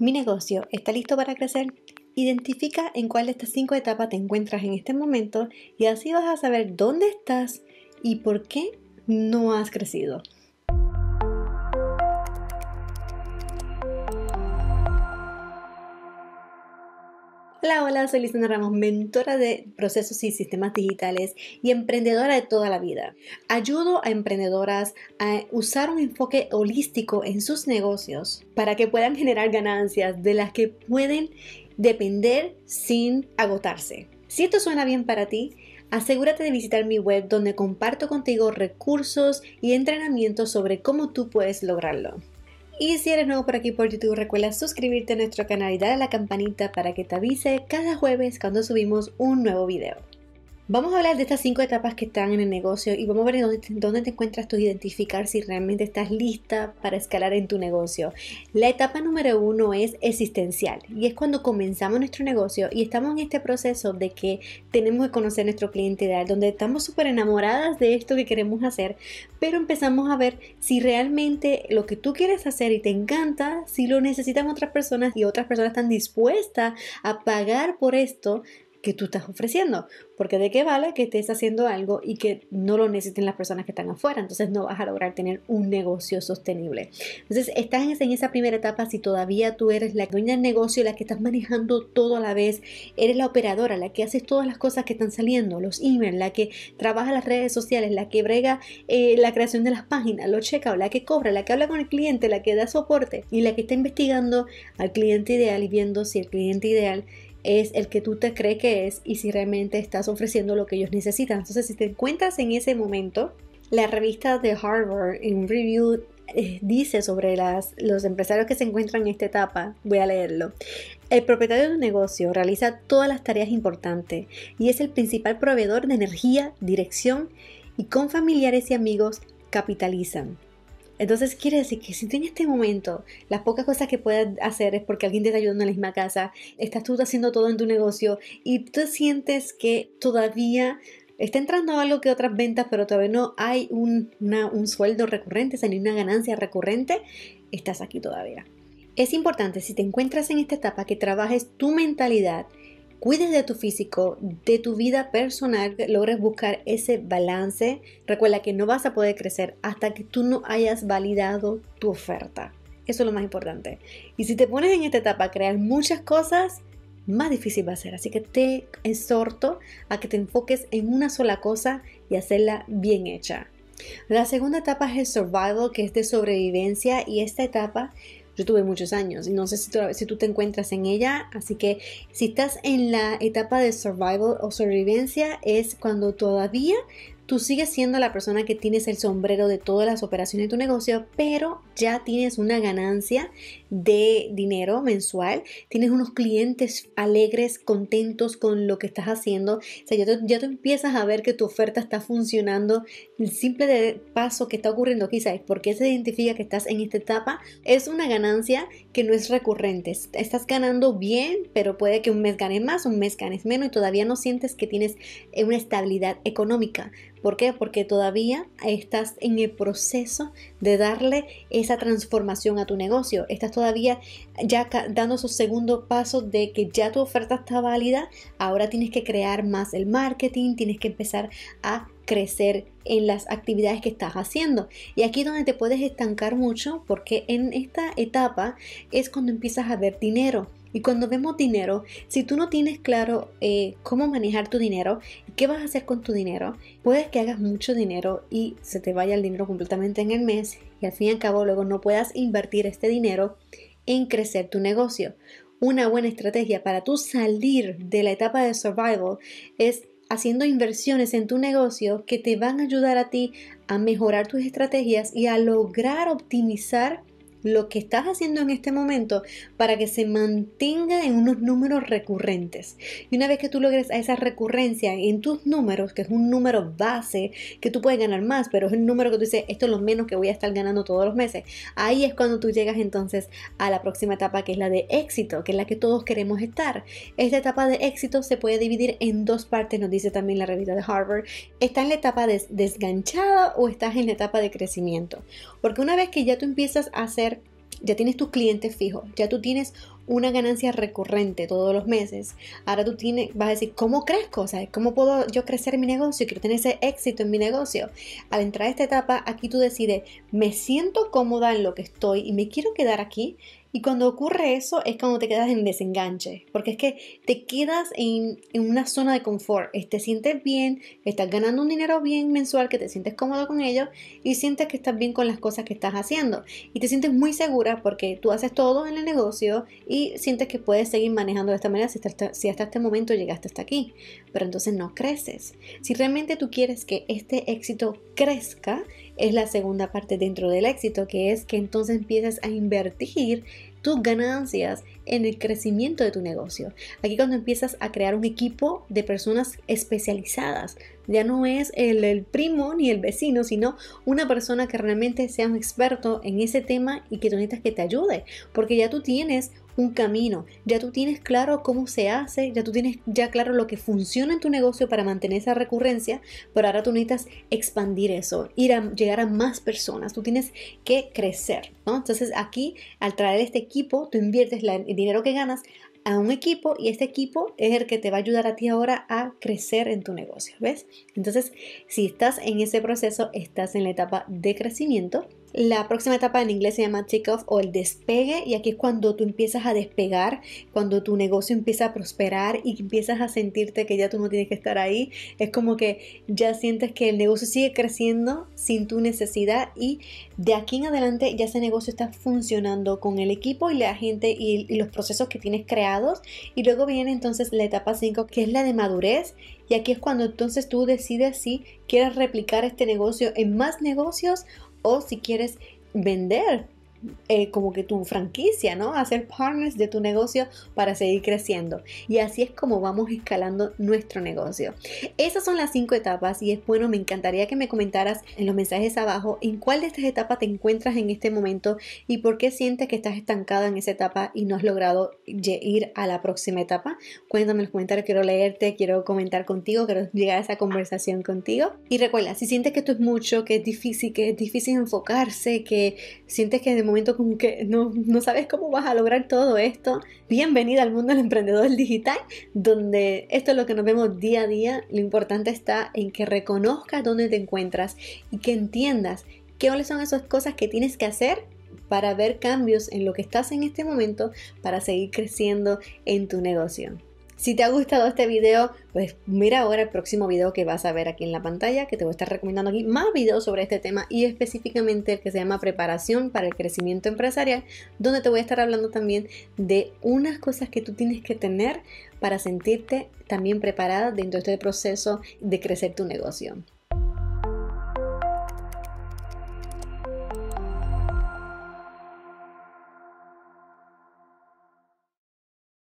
Mi negocio está listo para crecer. Identifica en cuál de estas cinco etapas te encuentras en este momento y así vas a saber dónde estás y por qué no has crecido. Hola, hola, soy Lizana Ramos, mentora de procesos y sistemas digitales y emprendedora de toda la vida. Ayudo a emprendedoras a usar un enfoque holístico en sus negocios para que puedan generar ganancias de las que pueden depender sin agotarse. Si esto suena bien para ti, asegúrate de visitar mi web donde comparto contigo recursos y entrenamientos sobre cómo tú puedes lograrlo. Y si eres nuevo por aquí por YouTube, recuerda suscribirte a nuestro canal y darle a la campanita para que te avise cada jueves cuando subimos un nuevo video. Vamos a hablar de estas cinco etapas que están en el negocio y vamos a ver dónde, te encuentras tú, identificar si realmente estás lista para escalar en tu negocio. La etapa número uno es existencial y es cuando comenzamos nuestro negocio y estamos en este proceso de que tenemos que conocer nuestro cliente ideal, donde estamos súper enamoradas de esto que queremos hacer, pero empezamos a ver si realmente lo que tú quieres hacer y te encanta, si lo necesitan otras personas y otras personas están dispuestas a pagar por esto, que tú estás ofreciendo, porque de qué vale que estés haciendo algo y que no lo necesiten las personas que están afuera, entonces no vas a lograr tener un negocio sostenible. Entonces, estás en esa primera etapa si todavía tú eres la dueña del negocio, la que estás manejando todo a la vez, eres la operadora, la que haces todas las cosas que están saliendo, los emails, la que trabaja las redes sociales, la que brega eh, la creación de las páginas, los checkouts, la que cobra, la que habla con el cliente, la que da soporte y la que está investigando al cliente ideal y viendo si el cliente ideal es el que tú te crees que es y si realmente estás ofreciendo lo que ellos necesitan. Entonces, si te encuentras en ese momento, la revista de Harvard en review eh, dice sobre los empresarios que se encuentran en esta etapa, voy a leerlo. El propietario de un negocio realiza todas las tareas importantes y es el principal proveedor de energía, dirección y con familiares y amigos capitalizan. Entonces quiere decir que si tú en este momento las pocas cosas que puedes hacer es porque alguien te está ayudando en la misma casa, estás tú haciendo todo en tu negocio y tú sientes que todavía está entrando algo que otras ventas, pero todavía no hay un, un sueldo recurrente, o sea, ni una ganancia recurrente, estás aquí todavía. Es importante si te encuentras en esta etapa que trabajes tu mentalidad cuides de tu físico, de tu vida personal, logres buscar ese balance. Recuerda que no vas a poder crecer hasta que tú no hayas validado tu oferta. Eso es lo más importante. Y si te pones en esta etapa a crear muchas cosas, más difícil va a ser. Así que te exhorto a que te enfoques en una sola cosa y hacerla bien hecha. La segunda etapa es el survival, que es de sobrevivencia, y esta etapa yo tuve muchos años y no sé si tú, si tú te encuentras en ella, así que si estás en la etapa de survival o sobrevivencia es cuando todavía Tú sigues siendo la persona que tienes el sombrero de todas las operaciones de tu negocio, pero ya tienes una ganancia de dinero mensual, tienes unos clientes alegres, contentos con lo que estás haciendo. O sea, ya, tú empiezas a ver que tu oferta está funcionando. El simple paso que está ocurriendo aquí, ¿sabes por se identifica que estás en esta etapa? Es una ganancia que no es recurrente. Estás ganando bien, pero puede que un mes ganes más, un mes ganes menos y todavía no sientes que tienes una estabilidad económica ¿Por qué? Porque todavía estás en el proceso de darle esa transformación a tu negocio. Estás todavía ya dando su segundo paso de que ya tu oferta está válida. Ahora tienes que crear más el marketing, tienes que empezar a crecer en las actividades que estás haciendo. Y aquí es donde te puedes estancar mucho porque en esta etapa es cuando empiezas a ver dinero y cuando vemos dinero, si tú no tienes claro eh, cómo manejar tu dinero, qué vas a hacer con tu dinero, puedes que hagas mucho dinero y se te vaya el dinero completamente en el mes y al fin y al cabo luego no puedas invertir este dinero en crecer tu negocio. Una buena estrategia para tú salir de la etapa de survival es haciendo inversiones en tu negocio que te van a ayudar a ti a mejorar tus estrategias y a lograr optimizar lo que estás haciendo en este momento para que se mantenga en unos números recurrentes. Y una vez que tú logres esa recurrencia en tus números, que es un número base, que tú puedes ganar más, pero es el número que tú dices, esto es lo menos que voy a estar ganando todos los meses, ahí es cuando tú llegas entonces a la próxima etapa que es la de éxito, que es la que todos queremos estar. Esta etapa de éxito se puede dividir en dos partes, nos dice también la revista de Harvard. ¿Estás en la etapa de desganchada o estás en la etapa de crecimiento? Porque una vez que ya tú empiezas a hacer ya tienes tus clientes fijos, ya tú tienes una ganancia recurrente todos los meses. Ahora tú tienes, vas a decir, ¿cómo crezco? O sea, ¿cómo puedo yo crecer mi negocio? Quiero tener ese éxito en mi negocio. Al entrar a esta etapa, aquí tú decides, me siento cómoda en lo que estoy y me quiero quedar aquí y cuando ocurre eso es cuando te quedas en desenganche, porque es que te quedas en, una zona de confort, te sientes bien, estás ganando un dinero bien mensual, que te sientes cómodo con ello y sientes que estás bien con las cosas que estás haciendo. Y te sientes muy segura porque tú haces todo en el negocio y sientes que puedes seguir manejando de esta manera si hasta este, este momento llegaste hasta aquí. Pero entonces no creces. Si realmente tú quieres que este éxito crezca, es la segunda parte dentro del éxito, que es que entonces empiezas a invertir tus ganancias en el crecimiento de tu negocio. Aquí cuando empiezas a crear un equipo de personas especializadas ya no es el, primo ni el vecino, sino una persona que realmente sea un experto en ese tema y que tú necesitas que te ayude, porque ya tú tienes un camino, ya tú tienes claro cómo se hace, ya tú tienes ya claro lo que funciona en tu negocio para mantener esa recurrencia, pero ahora tú necesitas expandir eso, ir a llegar a más personas, tú tienes que crecer, Entonces aquí al traer este equipo, tú inviertes el dinero que ganas a un equipo y este equipo es el que te va a ayudar a ti ahora a crecer en tu negocio, ¿ves? Entonces, si estás en ese proceso, estás en la etapa de crecimiento la próxima etapa en inglés se llama takeoff o el despegue y aquí es cuando tú empiezas a despegar, cuando tu negocio empieza a prosperar y empiezas a sentirte que ya tú no tienes que estar ahí. Es como que ya sientes que el negocio sigue creciendo sin tu necesidad y de aquí en adelante ya ese negocio está funcionando con el equipo y la gente y, los procesos que tienes creados. Y luego viene entonces la etapa 5 que es la de madurez y aquí es cuando entonces tú decides si quieres replicar este negocio en más negocios o si quieres vender eh, como que tu franquicia, ¿no? Hacer partners de tu negocio para seguir creciendo. Y así es como vamos escalando nuestro negocio. Esas son las cinco etapas y es bueno, me encantaría que me comentaras en los mensajes abajo en cuál de estas etapas te encuentras en este momento y por qué sientes que estás estancada en esa etapa y no has logrado ir a la próxima etapa. Cuéntame en los comentarios, quiero leerte, quiero comentar contigo, quiero llegar a esa conversación contigo. Y recuerda, si sientes que esto es mucho, que es difícil, que es difícil enfocarse, que sientes que de momento momento como que no, no sabes cómo vas a lograr todo esto, bienvenida al mundo del emprendedor digital, donde esto es lo que nos vemos día a día. Lo importante está en que reconozcas dónde te encuentras y que entiendas qué son esas cosas que tienes que hacer para ver cambios en lo que estás en este momento para seguir creciendo en tu negocio. Si te ha gustado este video, pues mira ahora el próximo video que vas a ver aquí en la pantalla, que te voy a estar recomendando aquí más videos sobre este tema y específicamente el que se llama preparación para el crecimiento empresarial, donde te voy a estar hablando también de unas cosas que tú tienes que tener para sentirte también preparada dentro de este proceso de crecer tu negocio.